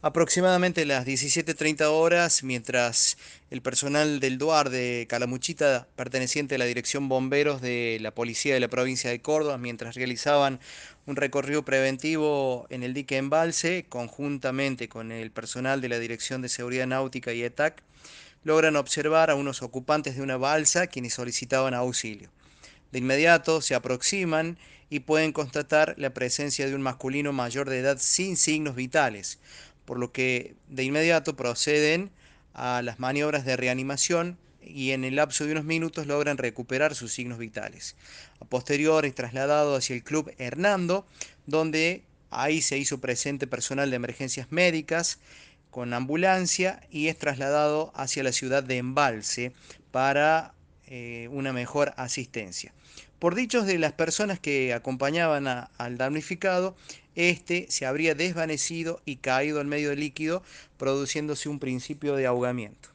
Aproximadamente las 17.30 horas, mientras el personal del DUAR de Calamuchita, perteneciente a la Dirección Bomberos de la Policía de la Provincia de Córdoba, mientras realizaban un recorrido preventivo en el dique Embalse, conjuntamente con el personal de la Dirección de Seguridad Náutica y ETAC, logran observar a unos ocupantes de una balsa quienes solicitaban auxilio. De inmediato se aproximan y pueden constatar la presencia de un masculino mayor de edad sin signos vitales, por lo que de inmediato proceden a las maniobras de reanimación y en el lapso de unos minutos logran recuperar sus signos vitales. A posterior es trasladado hacia el club Hernando, donde ahí se hizo presente personal de emergencias médicas con ambulancia y es trasladado hacia la ciudad de Embalse para eh, una mejor asistencia. Por dichos de las personas que acompañaban al damnificado, este se habría desvanecido y caído en medio del líquido, produciéndose un principio de ahogamiento.